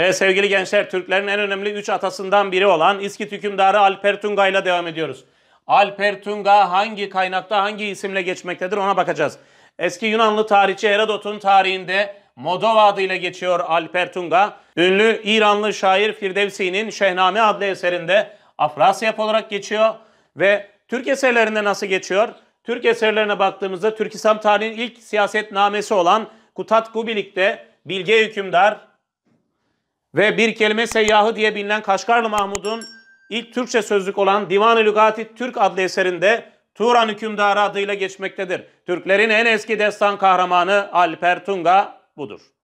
E, sevgili gençler Türklerin en önemli 3 atasından biri olan İskit hükümdarı Alper Tunga ile devam ediyoruz. Alper Tunga hangi kaynakta hangi isimle geçmektedir ona bakacağız. Eski Yunanlı tarihçi Herodot'un tarihinde Modova adıyla geçiyor Alper Tunga. Ünlü İranlı şair Firdevsi'nin Şehname adlı eserinde Afrasyap olarak geçiyor. Ve Türk eserlerinde nasıl geçiyor? Türk eserlerine baktığımızda Türk İslam tarihinin ilk siyaset namesi olan Kutat Kubilik'te Bilge Hükümdar, ve bir kelime seyyahı diye bilinen Kaşgarlı Mahmud'un ilk Türkçe sözlük olan Divan-ı Lügati Türk adlı eserinde Turan hükümdarı adıyla geçmektedir. Türklerin en eski destan kahramanı Alper Tunga budur.